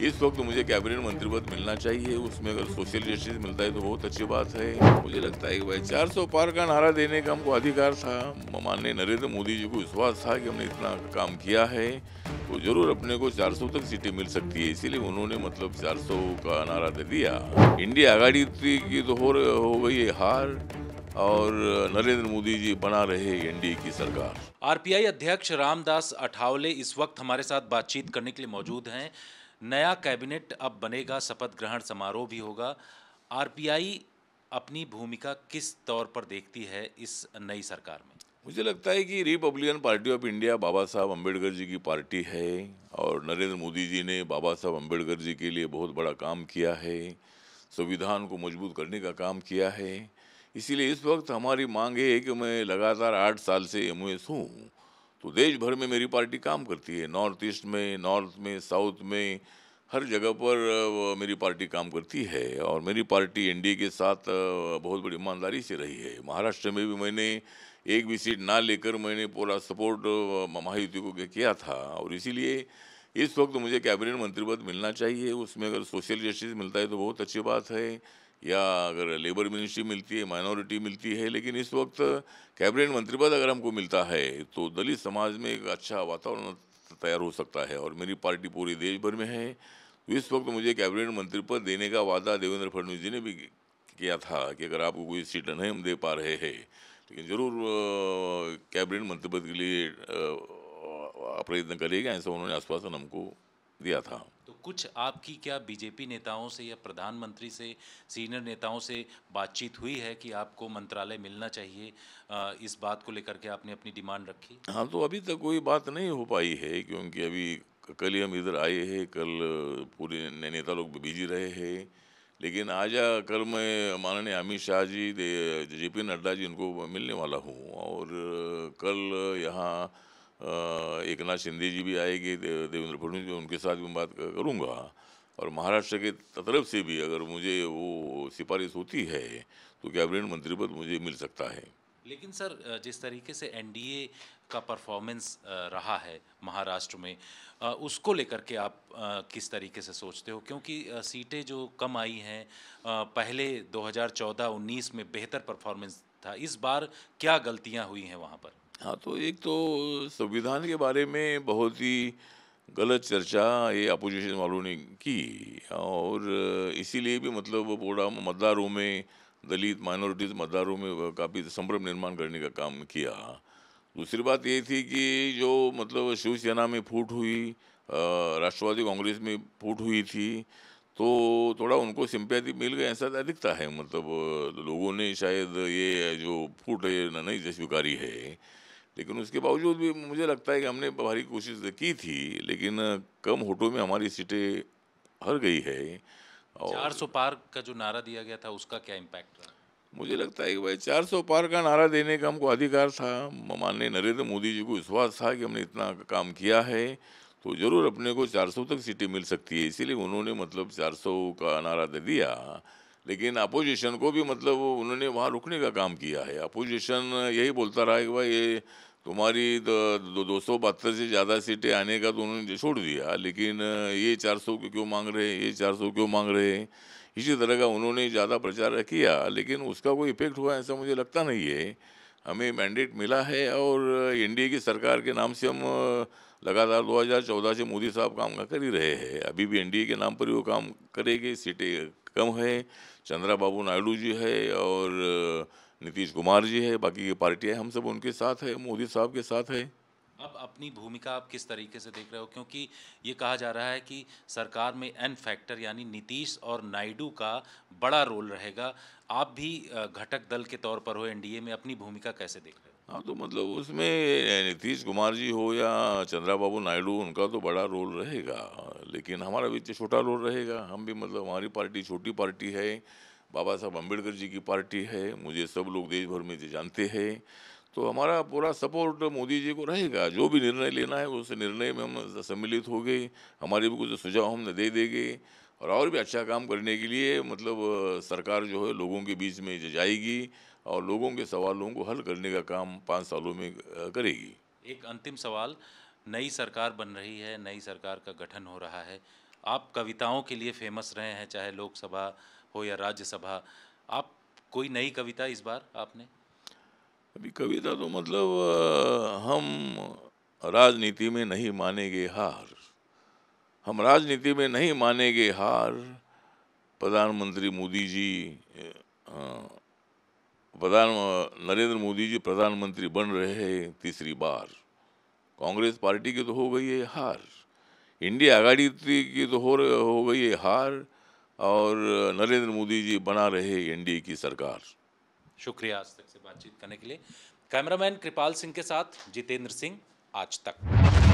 इस वक्त मुझे कैबिनेट मंत्री पद मिलना चाहिए उसमें अगर सोशल जस्टिस मिलता है तो बहुत अच्छी बात है मुझे लगता है कि भाई 400 पार का नारा देने का हमको अधिकार था माननीय नरेंद्र मोदी जी को विश्वास था कि हमने इतना काम किया है तो जरूर अपने को 400 तक सीटें मिल सकती है इसीलिए उन्होंने मतलब 400 का नारा दे दिया इंडिया आगाड़ी की तो हो, हो गई है हार और नरेंद्र मोदी जी बना रहे एनडीए की सरकार आरपीआई अध्यक्ष रामदास अठावले इस वक्त हमारे साथ बातचीत करने के लिए मौजूद हैं नया कैबिनेट अब बनेगा शपथ ग्रहण समारोह भी होगा आरपीआई अपनी भूमिका किस तौर पर देखती है इस नई सरकार में मुझे लगता है कि Republican Party of India Baba Saheb Ambedkar जी की पार्टी है और नरेंद्र मोदी जी ने बाबा साहब अम्बेडकर जी के लिए बहुत बड़ा काम किया है संविधान को मजबूत करने का काम किया है इसीलिए इस वक्त हमारी मांग है कि मैं लगातार आठ साल से एम हूँ तो देश भर में मेरी पार्टी काम करती है नॉर्थ ईस्ट में नॉर्थ में साउथ में हर जगह पर मेरी पार्टी काम करती है और मेरी पार्टी एन के साथ बहुत बड़ी ईमानदारी से रही है महाराष्ट्र में भी मैंने एक भी सीट ना लेकर मैंने पूरा सपोर्ट महायुति को किया था और इसीलिए इस वक्त मुझे कैबिनेट मंत्री पद मिलना चाहिए उसमें अगर सोशल जस्टिस मिलता है तो बहुत अच्छी बात है या अगर लेबर मिनिस्ट्री मिलती है माइनॉरिटी मिलती है लेकिन इस वक्त कैबिनेट मंत्री पद अगर हमको मिलता है तो दलित समाज में एक अच्छा वातावरण तैयार हो सकता है और मेरी पार्टी पूरे देश भर में है तो इस वक्त मुझे कैबिनेट मंत्री पद देने का वादा देवेंद्र फडणवीस जी ने भी किया था कि अगर आपको कोई सीट नहीं हम दे पा रहे हैं लेकिन जरूर कैबिनेट मंत्री पद के लिए प्रयत्न करेगा ऐसा उन्होंने आश्वासन हमको दिया था कुछ आपकी क्या बीजेपी नेताओं से या प्रधानमंत्री से सीनियर नेताओं से बातचीत हुई है कि आपको मंत्रालय मिलना चाहिए इस बात को लेकर के आपने अपनी डिमांड रखी हाँ तो अभी तक कोई बात नहीं हो पाई है क्योंकि अभी कल ही हम इधर आए हैं कल पूरे नए नेता लोग बिजी रहे हैं लेकिन आज कल मैं माननीय अमित शाह जी जे पी नड्डा जी उनको मिलने वाला हूँ और कल यहाँ एक नाथ शिंदे जी भी आएगी देवेंद्र फडणवीस उनके साथ भी मैं बात करूँगा और महाराष्ट्र के तरफ से भी अगर मुझे वो सिफारिश होती है तो कैबिनेट मंत्री पद मुझे मिल सकता है लेकिन सर जिस तरीके से एनडीए का परफॉर्मेंस रहा है महाराष्ट्र में उसको लेकर के आप किस तरीके से सोचते हो क्योंकि सीटें जो कम आई हैं पहले 2014-19 में बेहतर परफॉर्मेंस था इस बार क्या गलतियां हुई हैं वहाँ पर हाँ तो एक तो संविधान के बारे में बहुत ही गलत चर्चा ये अपोजिशन वालों ने की और इसीलिए भी मतलब वो पूरा मतदारों में दलित माइनॉरिटीज मतदारों में काफ़ी संभ्रम निर्माण करने का काम किया दूसरी बात ये थी कि जो मतलब शिवसेना में फूट हुई राष्ट्रवादी कांग्रेस में फूट हुई थी तो थोड़ा उनको सिंपैथी मिल गया ऐसा दिखता है मतलब लोगों ने शायद ये जो फूट है नहीं स्वीकारी है लेकिन उसके बावजूद भी मुझे लगता है कि हमने भारी कोशिश की थी लेकिन कम होटों में हमारी सीटें हर गई है और चार सौ पार का जो नारा दिया गया था उसका क्या इम्पैक्ट रहा मुझे लगता है कि भाई चार सौ पार का नारा देने का हमको अधिकार था माननीय नरेंद्र मोदी जी को विश्वास था कि हमने इतना काम किया है तो ज़रूर अपने को 400 तक सीटें मिल सकती है इसीलिए उन्होंने मतलब 400 का नारा दे दिया लेकिन अपोजिशन को भी मतलब उन्होंने वहाँ रुकने का काम किया है अपोजिशन यही बोलता रहा है कि भाई ये तुम्हारी दो सौ बहत्तर से ज़्यादा सीटें आने का तो उन्होंने छोड़ दिया लेकिन ये चार सौ क्यों मांग रहे हैं ये चार सौ क्यों मांग रहे हैं इसी तरह का उन्होंने ज़्यादा प्रचार किया लेकिन उसका कोई इफेक्ट हुआ ऐसा मुझे लगता नहीं है हमें मैंडेट मिला है और एनडीए की सरकार के नाम से हम लगातार 2014 से मोदी साहब काम कर ही रहे हैं अभी भी एनडीए के नाम पर वो काम करेंगे सीटें कम है चंद्रा बाबू नायडू जी है और नीतीश कुमार जी है बाकी की पार्टियाँ हम सब उनके साथ है मोदी साहब के साथ है अब अपनी भूमिका आप किस तरीके से देख रहे हो क्योंकि ये कहा जा रहा है कि सरकार में एन फैक्टर यानी नीतीश और नायडू का बड़ा रोल रहेगा आप भी घटक दल के तौर पर हो एनडीए में अपनी भूमिका कैसे देख रहे हो हाँ तो मतलब उसमें नीतीश कुमार जी हो या चंद्रा बाबू नायडू उनका तो बड़ा रोल रहेगा लेकिन हमारा भी तो छोटा रोल रहेगा हम भी मतलब हमारी पार्टी छोटी पार्टी है बाबा साहब अम्बेडकर जी की पार्टी है मुझे सब लोग देश भर में जानते हैं तो हमारा पूरा सपोर्ट मोदी जी को रहेगा जो भी निर्णय लेना है उस निर्णय में हम सम्मिलित हो गए हमारे भी कुछ सुझाव हम दे देंगे और और भी अच्छा काम करने के लिए मतलब सरकार जो है लोगों के बीच में जाएगी और लोगों के सवालों को हल करने का काम पाँच सालों में करेगी एक अंतिम सवाल नई सरकार बन रही है नई सरकार का गठन हो रहा है आप कविताओं के लिए फेमस रहे हैं चाहे लोकसभा हो या राज्यसभा आप कोई नई कविता इस बार आपने अभी कविता तो मतलब हम राजनीति में नहीं मानेंगे हार हम राजनीति में नहीं मानेंगे हार प्रधानमंत्री मोदी जी प्रधान नरेंद्र मोदी जी प्रधानमंत्री बन रहे हैं तीसरी बार कांग्रेस पार्टी की तो हो गई है हार इंडिया आघाड़ी की तो हो हो गई है हार और नरेंद्र मोदी जी बना रहे एनडीए की सरकार शुक्रिया आज तक से बातचीत करने के लिए कैमरामैन कृपाल सिंह के साथ जितेंद्र सिंह आज तक